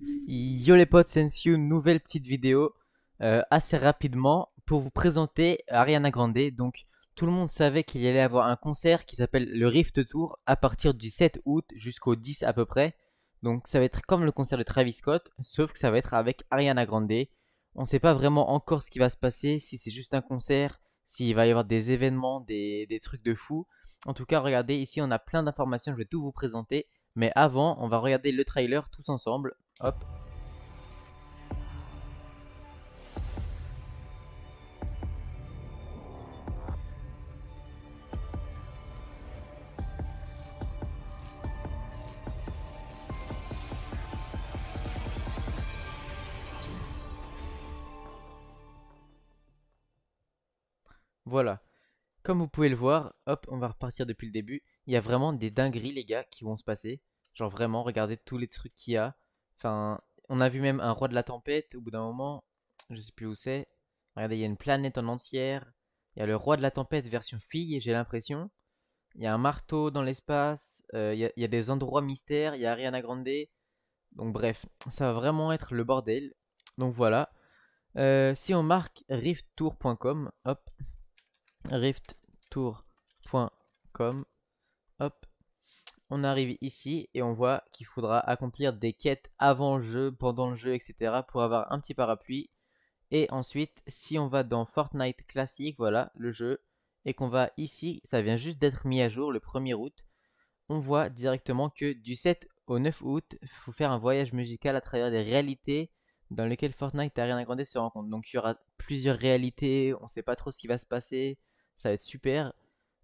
Yo les potes, c'est une nouvelle petite vidéo euh, assez rapidement pour vous présenter Ariana Grande. Donc tout le monde savait qu'il y allait avoir un concert qui s'appelle le Rift Tour à partir du 7 août jusqu'au 10 à peu près. Donc ça va être comme le concert de Travis Scott, sauf que ça va être avec Ariana Grande. On ne sait pas vraiment encore ce qui va se passer, si c'est juste un concert, s'il va y avoir des événements, des, des trucs de fou. En tout cas, regardez, ici on a plein d'informations, je vais tout vous présenter. Mais avant, on va regarder le trailer tous ensemble. Hop. Voilà. Comme vous pouvez le voir, hop, on va repartir depuis le début. Il y a vraiment des dingueries, les gars, qui vont se passer. Genre vraiment, regardez tous les trucs qu'il y a. Enfin, on a vu même un roi de la tempête au bout d'un moment. Je sais plus où c'est. Regardez, il y a une planète en entière. Il y a le roi de la tempête version fille, j'ai l'impression. Il y a un marteau dans l'espace. Euh, il, y a des endroits mystères. Il y a rien à Grande. Donc bref, ça va vraiment être le bordel. Donc voilà. Euh, si on marque rifttour.com, hop, rifttour.com. Hop. On arrive ici et on voit qu'il faudra accomplir des quêtes avant le jeu, pendant le jeu, etc. pour avoir un petit parapluie. Et ensuite, si on va dans Fortnite classique, voilà le jeu, et qu'on va ici, ça vient juste d'être mis à jour le 1er août, on voit directement que du 7 au 9 août, il faut faire un voyage musical à travers des réalités dans lequel Fortnite et rien à grandir se rencontre. Donc il y aura plusieurs réalités, on sait pas trop ce qui va se passer, ça va être super.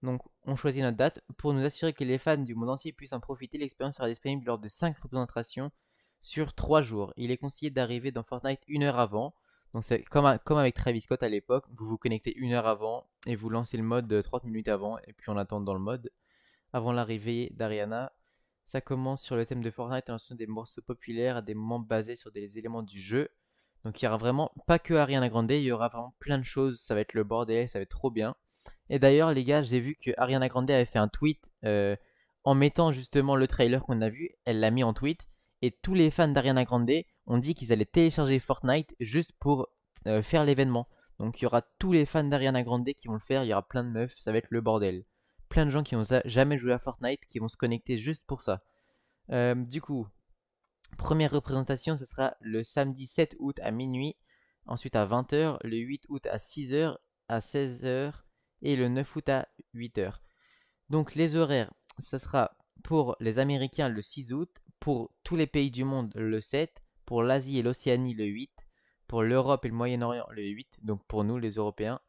Donc on choisit notre date pour nous assurer que les fans du monde entier puissent en profiter. L'expérience sera disponible lors de 5 représentations sur 3 jours. Il est conseillé d'arriver dans Fortnite une heure avant. Donc c'est comme, comme avec Travis Scott à l'époque, vous vous connectez une heure avant et vous lancez le mode 30 euh, minutes avant et puis on attend dans le mode avant l'arrivée d'Ariana. Ça commence sur le thème de Fortnite en des morceaux populaires des moments basés sur des éléments du jeu. Donc il y aura vraiment pas que Ariana Grande, il y aura vraiment plein de choses, ça va être le bordel, ça va être trop bien. Et d'ailleurs les gars, j'ai vu que Ariana Grande avait fait un tweet euh, en mettant justement le trailer qu'on a vu, elle l'a mis en tweet, et tous les fans d'Ariana Grande ont dit qu'ils allaient télécharger Fortnite juste pour euh, faire l'événement. Donc il y aura tous les fans d'Ariana Grande qui vont le faire, il y aura plein de meufs, ça va être le bordel plein de gens qui n'ont jamais joué à Fortnite qui vont se connecter juste pour ça. Euh, du coup, première représentation, ce sera le samedi 7 août à minuit, ensuite à 20h, le 8 août à 6h, à 16h et le 9 août à 8h. Donc les horaires, ce sera pour les Américains le 6 août, pour tous les pays du monde le 7, pour l'Asie et l'Océanie le 8, pour l'Europe et le Moyen-Orient le 8, donc pour nous les Européens,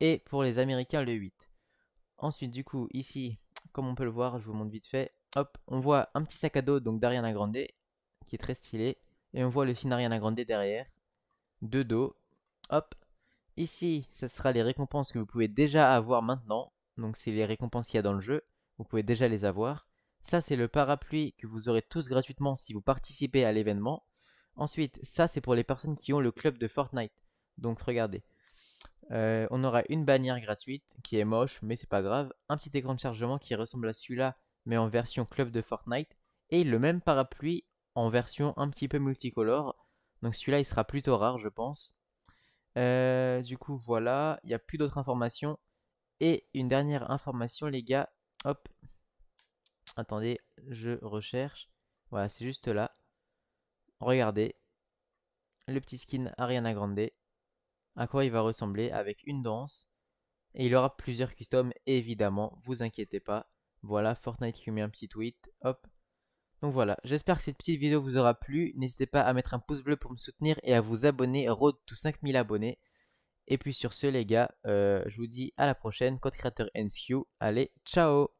et pour les Américains le 8. Ensuite, du coup, ici, comme on peut le voir, je vous montre vite fait. Hop, on voit un petit sac à dos donc d'Ariana Grande, qui est très stylé. Et on voit le signe Ariana Grande derrière, de dos. Hop, ici, ce sera les récompenses que vous pouvez déjà avoir maintenant. Donc c'est les récompenses qu'il y a dans le jeu, vous pouvez déjà les avoir. Ça, c'est le parapluie que vous aurez tous gratuitement si vous participez à l'événement. Ensuite, ça, c'est pour les personnes qui ont le club de Fortnite. Donc regardez, euh, on aura une bannière gratuite qui est moche, mais c'est pas grave. Un petit écran de chargement qui ressemble à celui-là, mais en version club de Fortnite. Et le même parapluie en version un petit peu multicolore. Donc celui-là, il sera plutôt rare, je pense. Euh, du coup, voilà. Il n'y a plus d'autres informations. Et une dernière information, les gars. Hop. Attendez, je recherche. Voilà, c'est juste là. Regardez. Le petit skin Ariana Grande à quoi il va ressembler avec une danse. Et il aura plusieurs customs, évidemment, vous inquiétez pas. Voilà, Fortnite qui met un petit tweet, hop. Donc voilà, j'espère que cette petite vidéo vous aura plu. N'hésitez pas à mettre un pouce bleu pour me soutenir et à vous abonner. Road to 5000 abonnés. Et puis sur ce les gars, euh, je vous dis à la prochaine, code créateur NSQ. Allez, ciao